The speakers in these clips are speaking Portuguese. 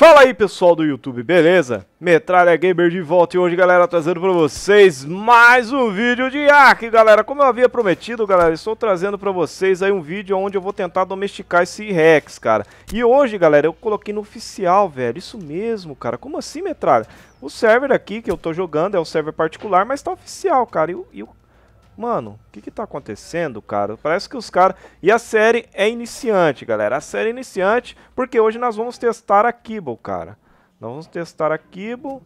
Fala aí pessoal do YouTube, beleza? Metralha Gamer de volta e hoje galera trazendo pra vocês mais um vídeo de Ark galera Como eu havia prometido galera, estou trazendo pra vocês aí um vídeo onde eu vou tentar domesticar esse Rex cara E hoje galera, eu coloquei no oficial velho, isso mesmo cara, como assim Metralha? O server aqui que eu tô jogando é um server particular, mas tá oficial cara E o, e o Mano, o que que tá acontecendo, cara? Parece que os caras... E a série é iniciante, galera. A série é iniciante, porque hoje nós vamos testar a Kibble, cara. Nós vamos testar a Kibble.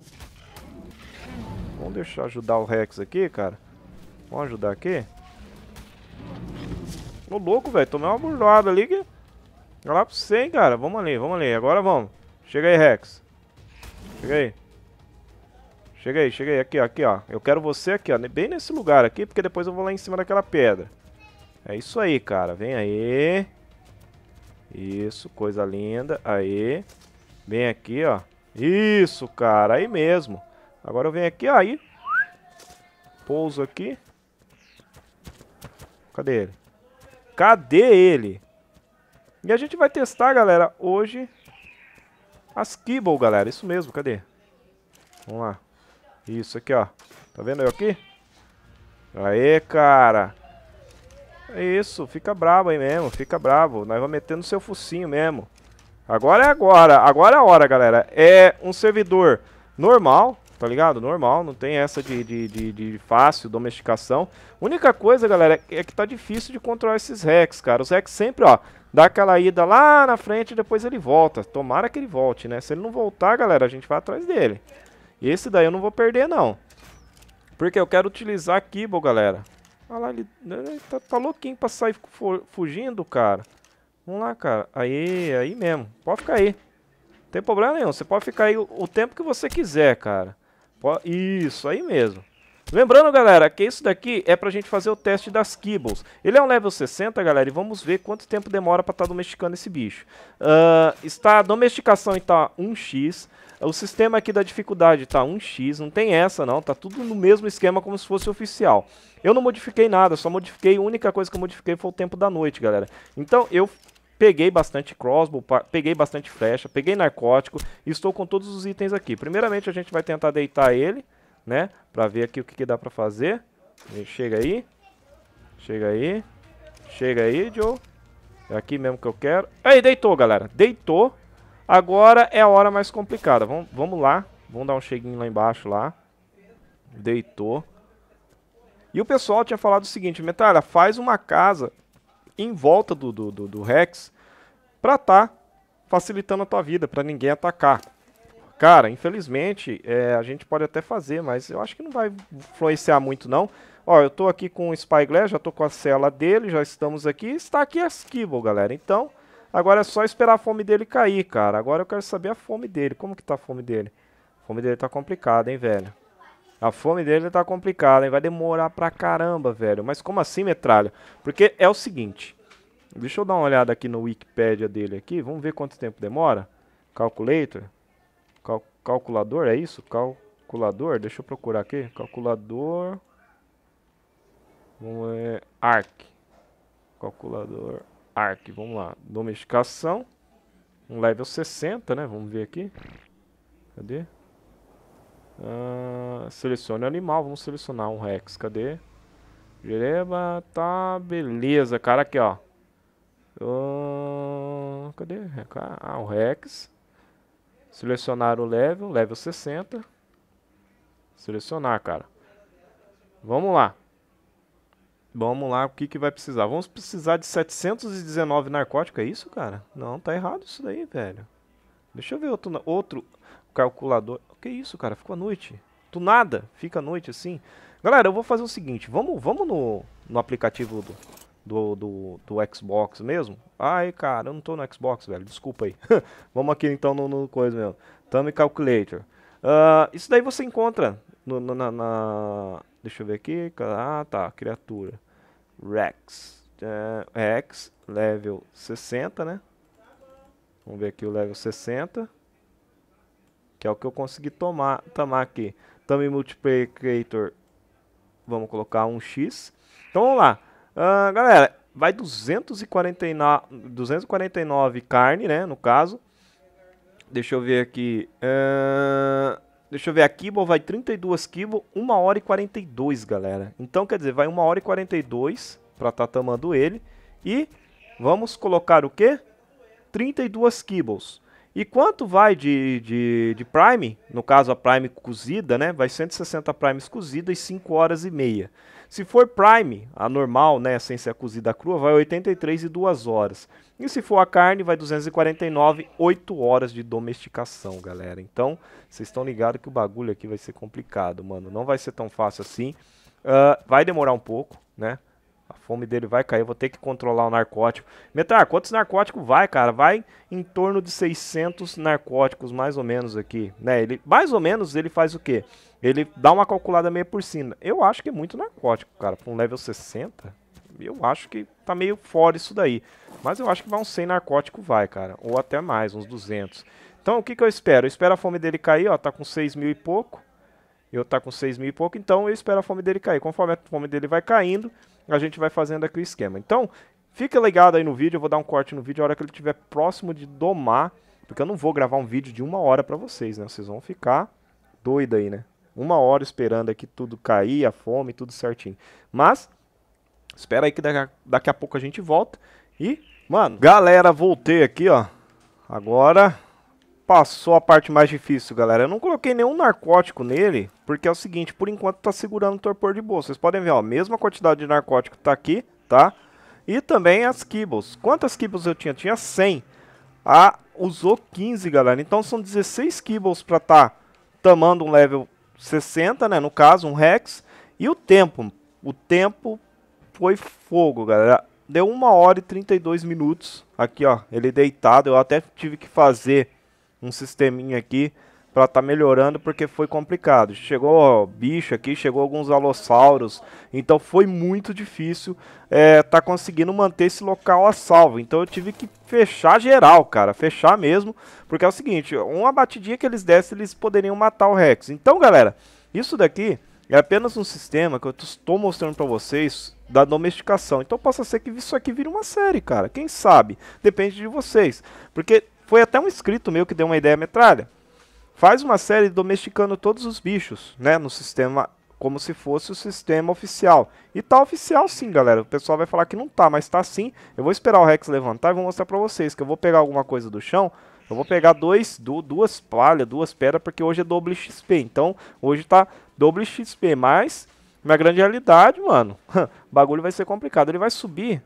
Vamos deixar ajudar o Rex aqui, cara. Vamos ajudar aqui. Ô, louco, velho. Tomei uma burlada ali. Que... Olha lá pra você, hein, cara. Vamos ali, vamos ali. Agora vamos. Chega aí, Rex. Chega aí. Chega aí, chega aí. Aqui, ó, aqui, ó. Eu quero você aqui, ó. Bem nesse lugar aqui, porque depois eu vou lá em cima daquela pedra. É isso aí, cara. Vem aí. Isso, coisa linda. Aí. Vem aqui, ó. Isso, cara. Aí mesmo. Agora eu venho aqui, ó. Aí. Pouso aqui. Cadê ele? Cadê ele? E a gente vai testar, galera, hoje as Kibble, galera. Isso mesmo, cadê? Vamos lá. Isso aqui, ó. Tá vendo eu aqui? Aê, cara. É isso, fica bravo aí mesmo, fica bravo. Nós vamos meter no seu focinho mesmo. Agora é agora, agora é a hora, galera. É um servidor normal, tá ligado? Normal, não tem essa de, de, de, de fácil, domesticação. Única coisa, galera, é que tá difícil de controlar esses hacks, cara. Os hacks sempre, ó, dá aquela ida lá na frente e depois ele volta. Tomara que ele volte, né? Se ele não voltar, galera, a gente vai atrás dele. Esse daí eu não vou perder, não. Porque eu quero utilizar aqui, bom, galera. Olha lá, ele, ele tá, tá, louquinho pra sair fugindo, cara. Vamos lá, cara. Aí, aí mesmo. Pode ficar aí. Não tem problema nenhum. Você pode ficar aí o, o tempo que você quiser, cara. Pode... Isso, aí mesmo. Lembrando, galera, que isso daqui é pra gente fazer o teste das Kibbles. Ele é um level 60, galera, e vamos ver quanto tempo demora pra estar tá domesticando esse bicho. Uh, está, a domesticação está então, 1x. É o sistema aqui da dificuldade tá 1x, não tem essa não, tá tudo no mesmo esquema como se fosse oficial. Eu não modifiquei nada, só modifiquei, a única coisa que eu modifiquei foi o tempo da noite, galera. Então eu peguei bastante crossbow, peguei bastante flecha, peguei narcótico e estou com todos os itens aqui. Primeiramente a gente vai tentar deitar ele, né, pra ver aqui o que, que dá pra fazer. Chega aí, chega aí, chega aí, Joe. É aqui mesmo que eu quero. Aí, deitou, galera, deitou. Agora é a hora mais complicada. Vamos, vamos lá. Vamos dar um cheguinho lá embaixo lá. Deitou. E o pessoal tinha falado o seguinte, Metralha, faz uma casa em volta do, do, do, do Rex pra tá facilitando a tua vida, pra ninguém atacar. Cara, infelizmente, é, a gente pode até fazer, mas eu acho que não vai influenciar muito não. Ó, eu tô aqui com o Spyglass, já tô com a cela dele, já estamos aqui. Está aqui a Skibble, galera. Então, Agora é só esperar a fome dele cair, cara. Agora eu quero saber a fome dele. Como que tá a fome dele? A fome dele tá complicada, hein, velho. A fome dele tá complicada, hein. Vai demorar pra caramba, velho. Mas como assim, metralha? Porque é o seguinte. Deixa eu dar uma olhada aqui no Wikipedia dele aqui. Vamos ver quanto tempo demora. Calculator. Cal calculador, é isso? Calculador? Deixa eu procurar aqui. Calculador... Vamos ver... Arc. Calculador... Arc, vamos lá. Domesticação. Um level 60, né? Vamos ver aqui. Cadê? Uh, selecione animal, vamos selecionar um Rex, cadê? Jereba, tá, beleza, cara, aqui, ó. Uh, cadê? Ah, o Rex. Selecionar o level, level 60. Selecionar, cara. Vamos lá. Vamos lá, o que, que vai precisar? Vamos precisar de 719 narcóticos, é isso, cara? Não, tá errado isso daí, velho. Deixa eu ver outro, outro calculador. O que é isso, cara? Ficou a noite. Do nada, fica a noite assim. Galera, eu vou fazer o seguinte, vamos, vamos no, no aplicativo do, do, do, do Xbox mesmo? Ai, cara, eu não tô no Xbox, velho, desculpa aí. vamos aqui então no, no coisa mesmo. Thumb Calculator. Uh, isso daí você encontra no, na, na Deixa eu ver aqui. Ah, tá. Criatura. Rex. Uh, Rex, level 60, né? Vamos ver aqui o level 60. Que é o que eu consegui tomar, tomar aqui. Também multiplayer creator. Vamos colocar um X. Então vamos lá. Uh, galera, vai 249, 249 carne, né? No caso. Deixa eu ver aqui. Uh, Deixa eu ver, a Kibo vai 32 Kibo, 1 hora e 42, galera. Então, quer dizer, vai 1 hora e 42 pra tá tamando ele. E vamos colocar o quê? 32 Kibbles. E quanto vai de, de, de prime? No caso, a prime cozida, né? Vai 160 primes cozidas e 5 horas e meia. Se for prime, a normal, né, sem ser a cozida crua, vai 83 e 2 horas. E se for a carne, vai 249, 8 horas de domesticação, galera. Então, vocês estão ligados que o bagulho aqui vai ser complicado, mano. Não vai ser tão fácil assim. Uh, vai demorar um pouco, né? A fome dele vai cair, eu vou ter que controlar o narcótico. Metar, quantos narcóticos vai, cara? Vai em torno de 600 narcóticos, mais ou menos, aqui. Né? Ele, mais ou menos, ele faz o quê? Ele dá uma calculada meio por cima. Eu acho que é muito narcótico, cara. Pra um level 60, eu acho que tá meio fora isso daí. Mas eu acho que vai uns 100 narcótico vai, cara. Ou até mais, uns 200. Então, o que, que eu espero? Eu espero a fome dele cair, ó. Tá com 6 mil e pouco. Eu tá com 6 mil e pouco, então eu espero a fome dele cair. Conforme a fome dele vai caindo a gente vai fazendo aqui o esquema. Então, fica ligado aí no vídeo, eu vou dar um corte no vídeo a hora que ele estiver próximo de domar, porque eu não vou gravar um vídeo de uma hora para vocês, né? Vocês vão ficar doido aí, né? Uma hora esperando aqui tudo cair, a fome, tudo certinho. Mas, espera aí que daqui a pouco a gente volta e, mano, galera, voltei aqui, ó. Agora passou a parte mais difícil, galera. Eu não coloquei nenhum narcótico nele, porque é o seguinte, por enquanto tá segurando o torpor de bolsa. Vocês podem ver, ó, a mesma quantidade de narcótico tá aqui, tá? E também as kibbles. Quantas kibbles eu tinha? tinha 100. Ah, usou 15, galera. Então são 16 kibbles pra tá tamando um level 60, né? No caso, um Rex. E o tempo. O tempo foi fogo, galera. Deu 1 hora e 32 minutos. Aqui, ó. Ele deitado. Eu até tive que fazer um sisteminha aqui para estar tá melhorando porque foi complicado. Chegou ó, bicho aqui, chegou alguns alossauros, então foi muito difícil é, tá conseguindo manter esse local a salvo. Então eu tive que fechar geral, cara, fechar mesmo, porque é o seguinte, uma batidinha que eles dessem, eles poderiam matar o Rex. Então, galera, isso daqui é apenas um sistema que eu estou mostrando para vocês da domesticação. Então possa ser que isso aqui vire uma série, cara. Quem sabe? Depende de vocês. Porque foi até um inscrito meu que deu uma ideia metralha faz uma série domesticando todos os bichos, né, no sistema como se fosse o sistema oficial. E tá oficial sim, galera. O pessoal vai falar que não tá, mas tá sim. Eu vou esperar o Rex levantar e vou mostrar pra vocês que eu vou pegar alguma coisa do chão. Eu vou pegar dois, du duas palhas, duas pedras, porque hoje é doble XP. Então, hoje tá doble XP, mas... Na grande realidade, mano, o bagulho vai ser complicado. Ele vai subir,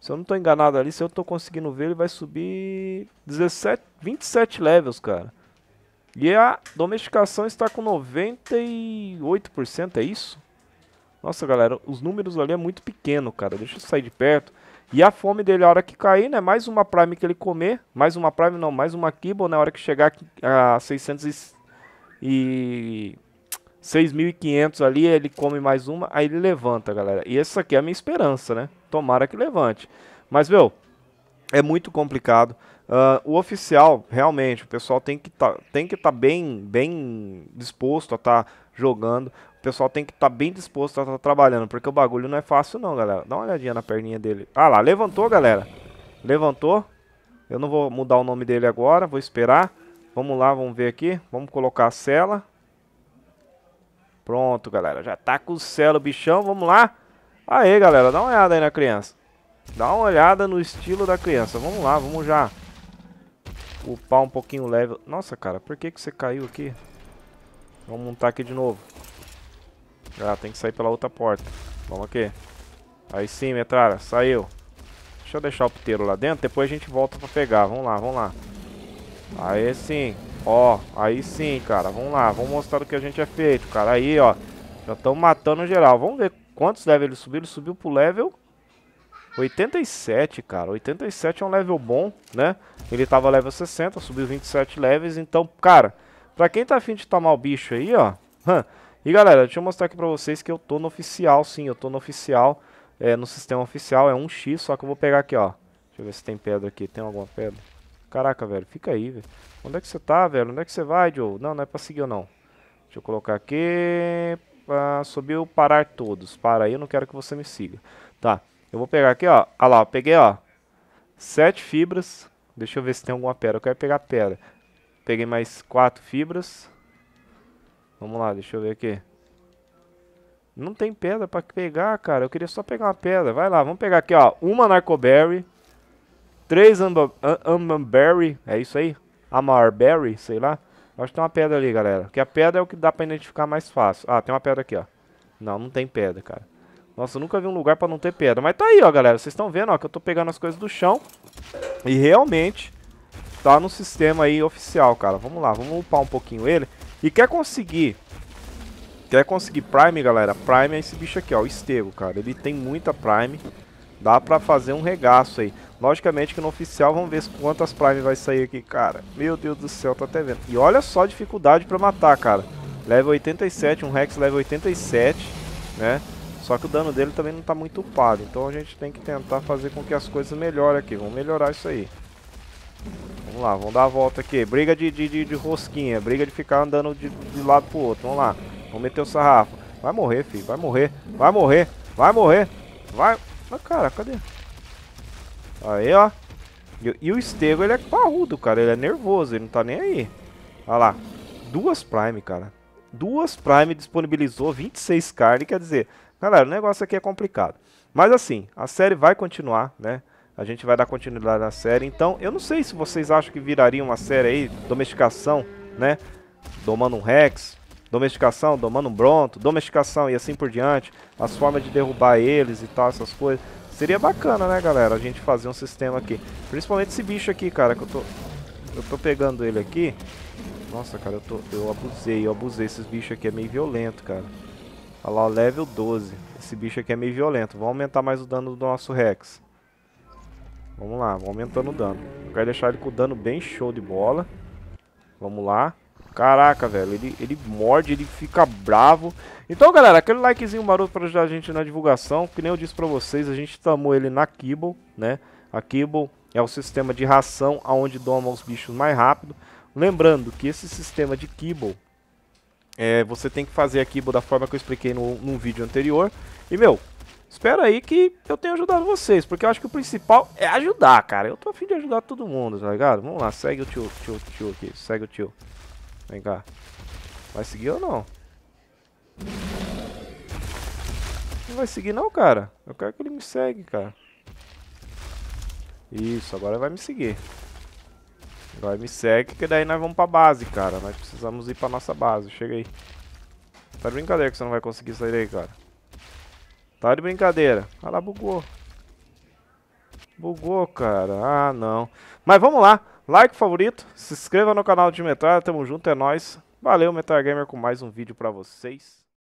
se eu não tô enganado ali, se eu tô conseguindo ver, ele vai subir 17, 27 levels, cara. E a domesticação está com 98%, é isso? Nossa, galera, os números ali é muito pequeno, cara. Deixa eu sair de perto. E a fome dele, a hora que cair, né? Mais uma Prime que ele comer. Mais uma Prime, não. Mais uma Kibble, na né? hora que chegar a 600 e... 6.500 ali, ele come mais uma, aí ele levanta, galera. E essa aqui é a minha esperança, né? Tomara que levante. Mas, meu, é muito complicado. Uh, o oficial, realmente, o pessoal tem que tá, tem que estar tá bem, bem disposto a estar tá jogando. O pessoal tem que estar tá bem disposto a estar tá trabalhando, porque o bagulho não é fácil não, galera. Dá uma olhadinha na perninha dele. Ah lá, levantou, galera. Levantou. Eu não vou mudar o nome dele agora, vou esperar. Vamos lá, vamos ver aqui. Vamos colocar a cela. Pronto, galera. Já tá com o o bichão. Vamos lá. Aí, galera, dá uma olhada aí na criança. Dá uma olhada no estilo da criança. Vamos lá, vamos já upar um pouquinho o level. Nossa, cara, por que, que você caiu aqui? Vamos montar aqui de novo. Ah, tem que sair pela outra porta. Vamos aqui. Aí sim, metralha, saiu. Deixa eu deixar o piteiro lá dentro, depois a gente volta pra pegar. Vamos lá, vamos lá. Aí sim. Ó, aí sim, cara. Vamos lá, vamos mostrar o que a gente é feito, cara. Aí, ó. Já estamos matando geral. Vamos ver quantos levels ele subiu. Ele subiu pro level 87, cara. 87 é um level bom, né? Ele tava level 60, subiu 27 levels. Então, cara, pra quem tá afim de tomar o bicho aí, ó... E galera, deixa eu mostrar aqui pra vocês que eu tô no oficial, sim. Eu tô no oficial, é, no sistema oficial. É 1x, só que eu vou pegar aqui, ó. Deixa eu ver se tem pedra aqui. Tem alguma pedra? Caraca, velho, fica aí, velho. Onde é que você tá, velho? Onde é que você vai, Joe? Não, não é pra seguir ou não. Deixa eu colocar aqui... Ah, subiu, parar todos. Para aí, eu não quero que você me siga. Tá. Eu vou pegar aqui, ó. Olha ah lá, eu peguei, ó. Sete fibras. Deixa eu ver se tem alguma pedra. Eu quero pegar pedra. Peguei mais quatro fibras. Vamos lá, deixa eu ver aqui. Não tem pedra pra pegar, cara. Eu queria só pegar uma pedra. Vai lá, vamos pegar aqui, ó. Uma Narcoberry. Três Amberry. É isso aí? Amarberry, sei lá. Acho que tem uma pedra ali, galera. Que a pedra é o que dá pra identificar mais fácil. Ah, tem uma pedra aqui, ó. Não, não tem pedra, cara. Nossa, eu nunca vi um lugar pra não ter pedra. Mas tá aí, ó, galera. Vocês estão vendo, ó, que eu tô pegando as coisas do chão. E realmente tá no sistema aí oficial, cara. Vamos lá, vamos upar um pouquinho ele. E quer conseguir... Quer conseguir Prime, galera? Prime é esse bicho aqui, ó, o Estego, cara. Ele tem muita Prime. Dá pra fazer um regaço aí. Logicamente que no oficial vamos ver quantas Prime vai sair aqui, cara. Meu Deus do céu, tô tá até vendo. E olha só a dificuldade pra matar, cara. Level 87, um Rex level 87, né? Só que o dano dele também não está muito upado. Então a gente tem que tentar fazer com que as coisas melhorem aqui. Vamos melhorar isso aí. Vamos lá, vamos dar a volta aqui. Briga de, de, de, de rosquinha. Briga de ficar andando de, de lado pro outro. Vamos lá. Vamos meter o sarrafo. Vai morrer, filho. Vai morrer. Vai morrer. Vai morrer. Vai. Mas, cara, cadê? Aí, ó. E, e o Estego, ele é parrudo, cara. Ele é nervoso. Ele não tá nem aí. Olha lá. Duas Prime, cara. Duas Prime disponibilizou 26 carne. Quer dizer, Galera, o negócio aqui é complicado. Mas assim, a série vai continuar, né? A gente vai dar continuidade na série. Então, eu não sei se vocês acham que viraria uma série aí, domesticação, né? Domando um Rex, domesticação, domando um Bronto, domesticação e assim por diante. As formas de derrubar eles e tal, essas coisas. Seria bacana, né, galera? A gente fazer um sistema aqui. Principalmente esse bicho aqui, cara, que eu tô... Eu tô pegando ele aqui. Nossa, cara, eu, tô, eu abusei, eu abusei. Esses bichos aqui é meio violento, cara. Olha lá, level 12. Esse bicho aqui é meio violento. Vamos aumentar mais o dano do nosso Rex. Vamos lá, vamos aumentando o dano. Eu quero deixar ele com o dano bem show de bola. Vamos lá. Caraca, velho, ele, ele morde, ele fica bravo. Então, galera, aquele likezinho maroto para ajudar a gente na divulgação. Que nem eu disse para vocês, a gente tamou ele na Kibble, né? A Kibble é o sistema de ração aonde doma os bichos mais rápido. Lembrando que esse sistema de Kibble é, você tem que fazer aqui da forma que eu expliquei no, num vídeo anterior. E, meu, espera aí que eu tenha ajudado vocês, porque eu acho que o principal é ajudar, cara. Eu tô afim de ajudar todo mundo, tá ligado? Vamos lá, segue o tio, tio, tio aqui, segue o tio. Vem cá. Vai seguir ou não? Não vai seguir não, cara. Eu quero que ele me segue, cara. Isso, agora vai me seguir. Vai, me segue, que daí nós vamos pra base, cara. Nós precisamos ir pra nossa base. Chega aí. Tá de brincadeira que você não vai conseguir sair daí, cara. Tá de brincadeira. Ah lá, bugou. Bugou, cara. Ah, não. Mas vamos lá. Like, favorito. Se inscreva no canal de Metralha. Tamo junto, é nóis. Valeu, Metal Gamer, com mais um vídeo pra vocês.